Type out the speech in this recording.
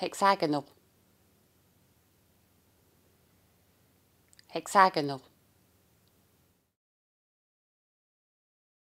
hexagonal hexagonal